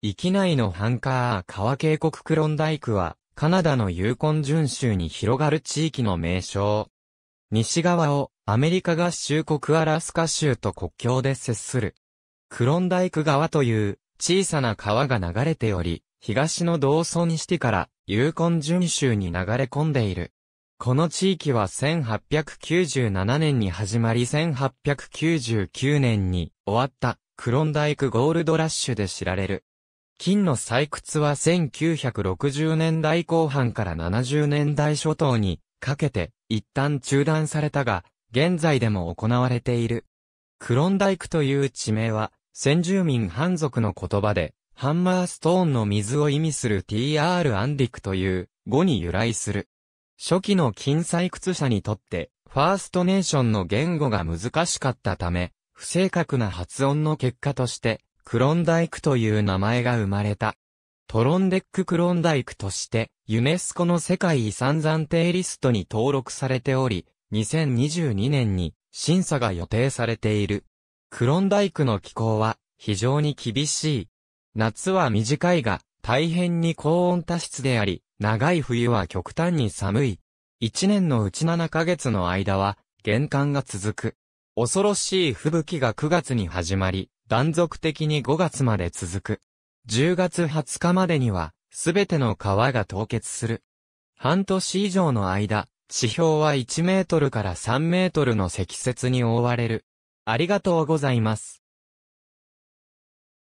域内のハンカー川渓谷クロンダイクは、カナダのユーコン準州に広がる地域の名称。西側をアメリカ合衆国アラスカ州と国境で接する。クロンダイク川という小さな川が流れており、東の道村ソシティからユーコン準州に流れ込んでいる。この地域は1897年に始まり1899年に終わったクロンダイクゴールドラッシュで知られる。金の採掘は1960年代後半から70年代初頭にかけて一旦中断されたが、現在でも行われている。クロンダイクという地名は、先住民ハン族の言葉で、ハンマーストーンの水を意味する TR アンディクという語に由来する。初期の金採掘者にとって、ファーストネーションの言語が難しかったため、不正確な発音の結果として、クロンダイクという名前が生まれた。トロンデッククロンダイクとして、ユネスコの世界遺産暫定リストに登録されており、2022年に審査が予定されている。クロンダイクの気候は非常に厳しい。夏は短いが、大変に高温多湿であり、長い冬は極端に寒い。一年のうち7ヶ月の間は、玄関が続く。恐ろしい吹雪が9月に始まり、断続的に5月まで続く。10月20日までには、すべての川が凍結する。半年以上の間、地表は1メートルから3メートルの積雪に覆われる。ありがとうございます。